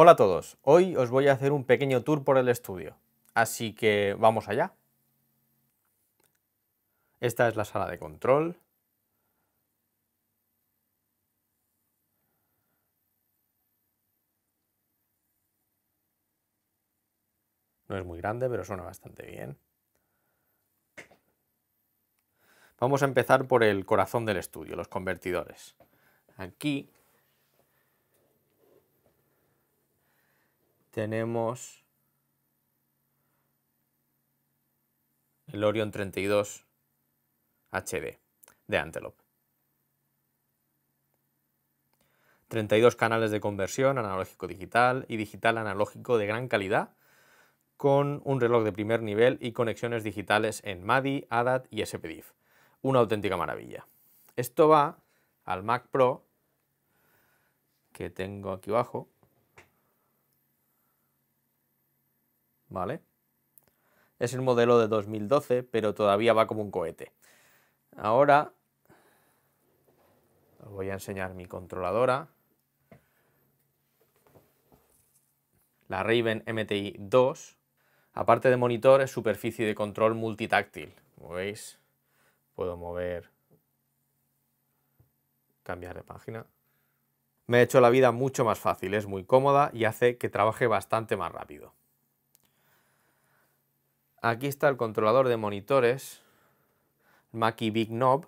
Hola a todos, hoy os voy a hacer un pequeño tour por el estudio, así que vamos allá. Esta es la sala de control. No es muy grande, pero suena bastante bien. Vamos a empezar por el corazón del estudio, los convertidores. Aquí tenemos el Orion 32 HD de Antelope. 32 canales de conversión analógico-digital y digital-analógico de gran calidad, con un reloj de primer nivel y conexiones digitales en MADI, ADAT y SPDIF. Una auténtica maravilla. Esto va al Mac Pro que tengo aquí abajo, ¿vale? Es el modelo de 2012, pero todavía va como un cohete. Ahora os voy a enseñar mi controladora. La Raven MTI 2. Aparte de monitor, es superficie de control multitáctil. Como veis, puedo mover, cambiar de página. Me ha hecho la vida mucho más fácil, es muy cómoda y hace que trabaje bastante más rápido. Aquí está el controlador de monitores, Mackie Big Knob.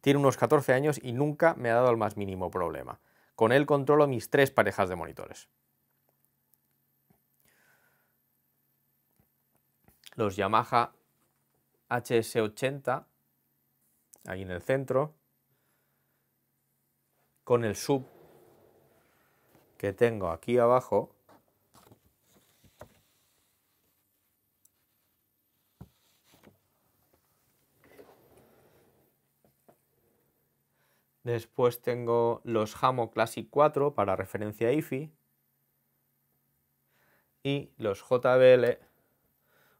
Tiene unos 14 años y nunca me ha dado el más mínimo problema. Con él controlo mis tres parejas de monitores. Los Yamaha HS80, ahí en el centro, con el sub que tengo aquí abajo, Después tengo los Hamo Classic 4 para referencia IFI. Y los JBL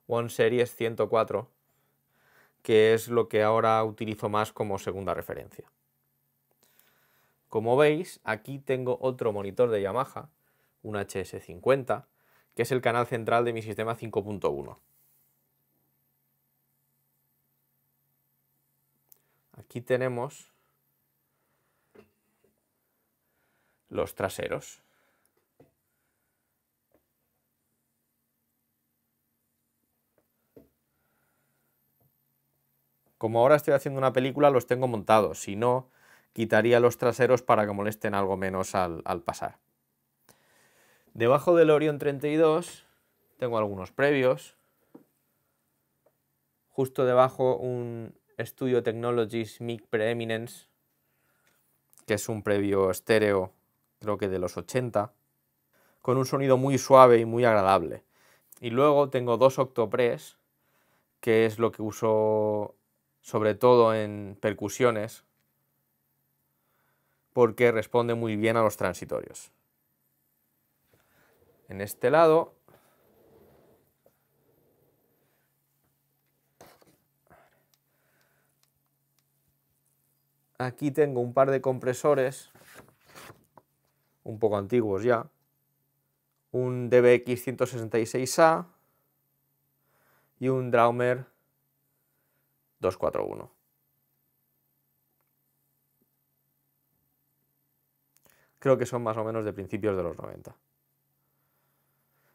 One Series 104, que es lo que ahora utilizo más como segunda referencia. Como veis, aquí tengo otro monitor de Yamaha, un HS50, que es el canal central de mi sistema 5.1. Aquí tenemos los traseros. Como ahora estoy haciendo una película, los tengo montados. Si no, quitaría los traseros para que molesten algo menos al, pasar. Debajo del Orion 32 tengo algunos previos. Justo debajo un Studio Technologies MIG Preeminence, que es un previo estéreo creo que de los 80, con un sonido muy suave y muy agradable. Y luego tengo dos Octopress, que es lo que uso sobre todo en percusiones, porque responde muy bien a los transitorios. En este lado aquí tengo un par de compresores un poco antiguos ya, un DBX 166A y un Draumer 241. Creo que son más o menos de principios de los 90.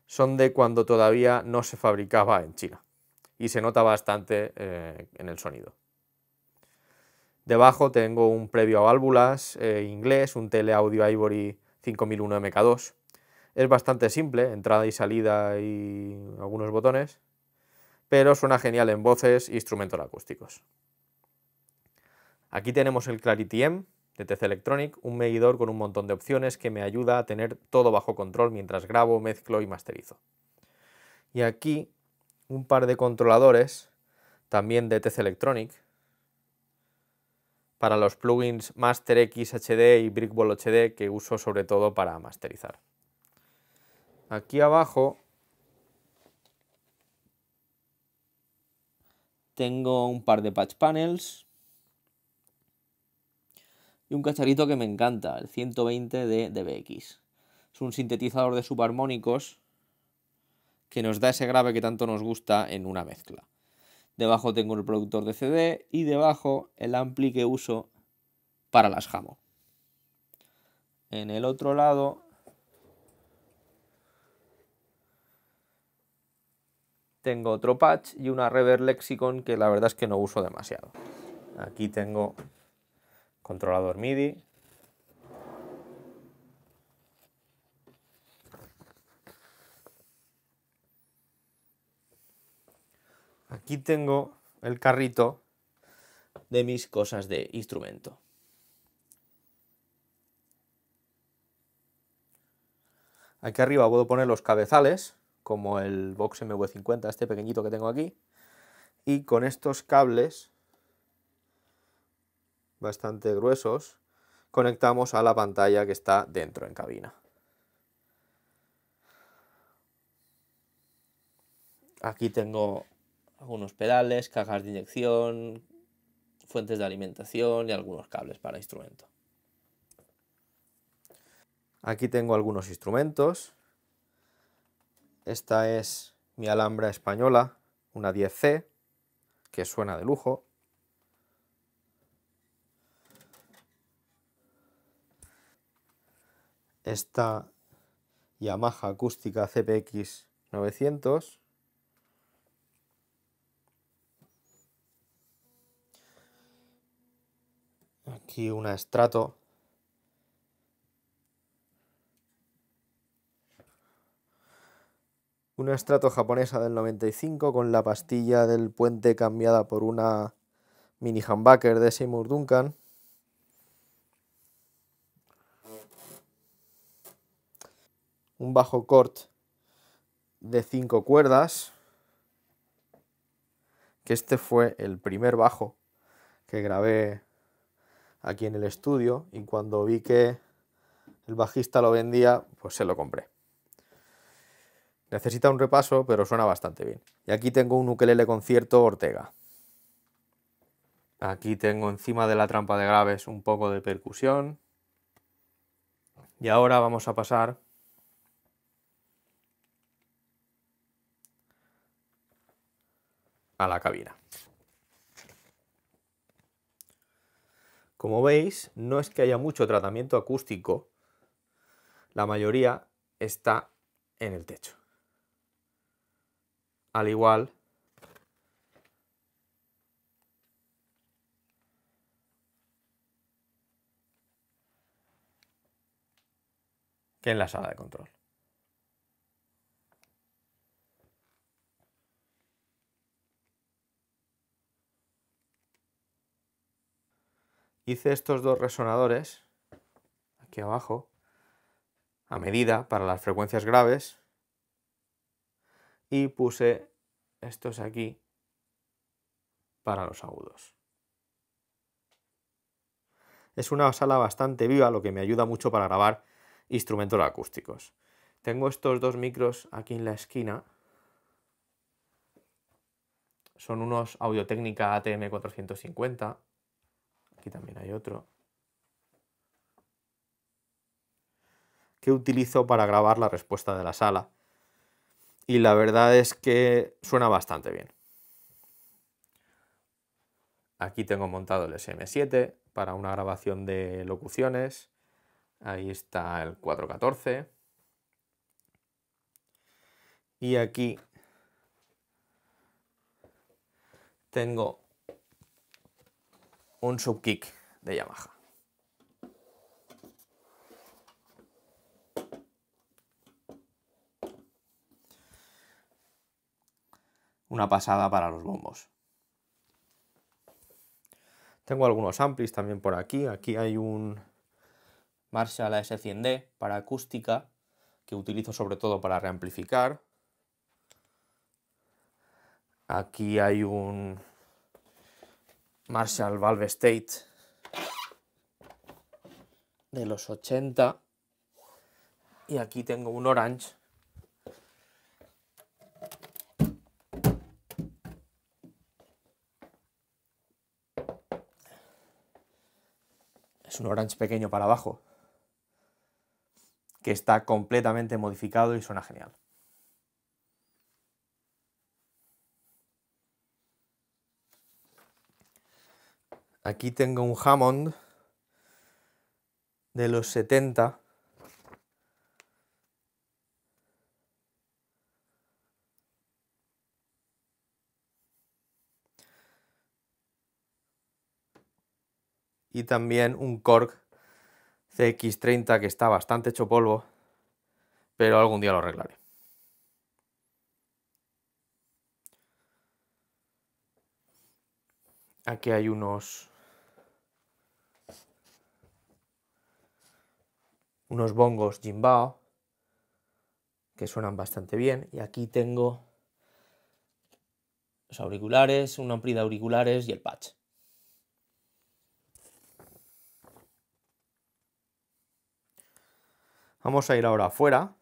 Son de cuando todavía no se fabricaba en China y se nota bastante eh, en el sonido. Debajo tengo un previo a válvulas eh, inglés, un teleaudio Ivory 5001MK2. Es bastante simple, entrada y salida y algunos botones, pero suena genial en voces e instrumentos acústicos. Aquí tenemos el Clarity M de TC Electronic, un medidor con un montón de opciones que me ayuda a tener todo bajo control mientras grabo, mezclo y masterizo. Y aquí un par de controladores, también de TC Electronic, para los plugins Master X HD y Brickwall HD que uso sobre todo para masterizar. Aquí abajo tengo un par de patch panels y un cacharrito que me encanta, el 120 de DBX. Es un sintetizador de subarmónicos que nos da ese grave que tanto nos gusta en una mezcla. Debajo tengo el productor de CD y debajo el ampli que uso para las jamo. En el otro lado tengo otro patch y una Reverb Lexicon que la verdad es que no uso demasiado. Aquí tengo controlador MIDI, aquí tengo el carrito de mis cosas de instrumento. Aquí arriba puedo poner los cabezales, como el box MV50, este pequeñito que tengo aquí. Y con estos cables, bastante gruesos, conectamos a la pantalla que está dentro en cabina. Aquí tengo algunos pedales, cajas de inyección, fuentes de alimentación y algunos cables para instrumento. Aquí tengo algunos instrumentos. Esta es mi alhambra española, una 10C, que suena de lujo. Esta Yamaha acústica CPX 900. y una estrato. Una estrato japonesa del 95 con la pastilla del puente cambiada por una mini humbucker de Seymour Duncan. Un bajo cort de 5 cuerdas. Que este fue el primer bajo que grabé aquí en el estudio y cuando vi que el bajista lo vendía, pues se lo compré. Necesita un repaso, pero suena bastante bien. Y aquí tengo un ukelele concierto Ortega. Aquí tengo encima de la trampa de graves un poco de percusión. Y ahora vamos a pasar a la cabina. Como veis, no es que haya mucho tratamiento acústico, la mayoría está en el techo. Al igual que en la sala de control. hice estos dos resonadores aquí abajo a medida para las frecuencias graves y puse estos aquí para los agudos. Es una sala bastante viva, lo que me ayuda mucho para grabar instrumentos acústicos. Tengo estos dos micros aquí en la esquina. Son unos Audio Técnica ATM450 Aquí también hay otro. Que utilizo para grabar la respuesta de la sala. Y la verdad es que suena bastante bien. Aquí tengo montado el SM7 para una grabación de locuciones. Ahí está el 414. Y aquí tengo un subkick de Yamaha. Una pasada para los bombos. Tengo algunos amplis también por aquí. Aquí hay un Marshall S100D para acústica que utilizo sobre todo para reamplificar. Aquí hay un Marshall Valve State de los 80 y aquí tengo un orange es un orange pequeño para abajo que está completamente modificado y suena genial Aquí tengo un Hammond de los 70. Y también un Korg CX30 que está bastante hecho polvo, pero algún día lo arreglaré. Aquí hay unos unos bongos Jimbao que suenan bastante bien. Y aquí tengo los auriculares, una amplia de auriculares y el patch. Vamos a ir ahora afuera.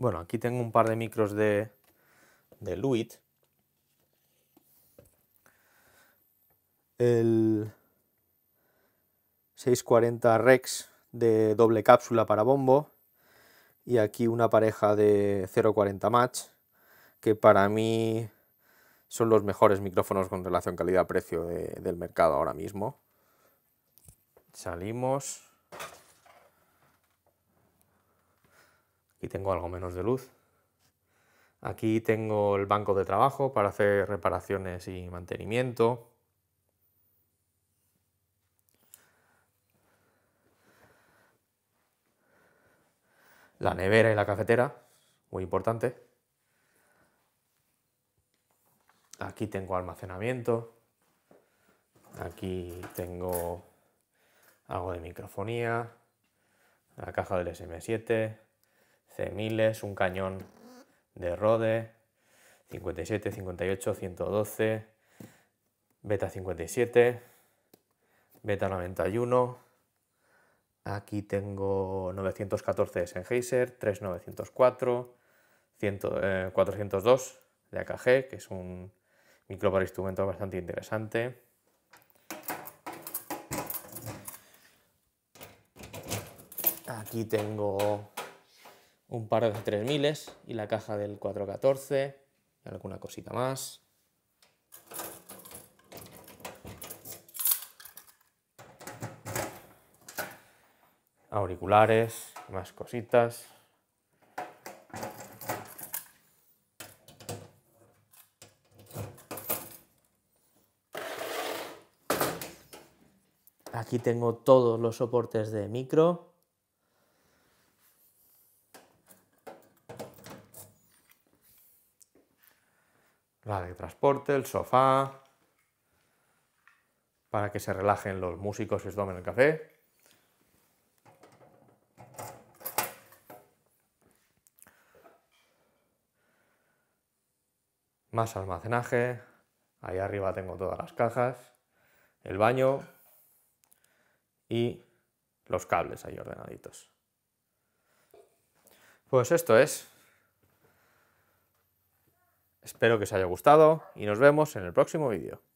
Bueno, aquí tengo un par de micros de, de Luit. el 640 Rex de doble cápsula para bombo y aquí una pareja de 040 Match que para mí son los mejores micrófonos con relación calidad-precio del mercado ahora mismo. Salimos. Aquí tengo algo menos de luz. Aquí tengo el banco de trabajo para hacer reparaciones y mantenimiento. la nevera y la cafetera, muy importante. Aquí tengo almacenamiento. Aquí tengo algo de microfonía. La caja del SM7. C1000, un cañón de Rode. 57, 58, 112. Beta 57. Beta 91. Aquí tengo 914 de Sennheiser, 3904, 402 eh, de AKG, que es un micro para instrumentos bastante interesante. Aquí tengo un par de 3000 y la caja del 414 y alguna cosita más. auriculares, más cositas. Aquí tengo todos los soportes de micro. La de transporte, el sofá, para que se relajen los músicos y se tomen el café. más almacenaje, ahí arriba tengo todas las cajas, el baño y los cables ahí ordenaditos. Pues esto es. Espero que os haya gustado y nos vemos en el próximo vídeo.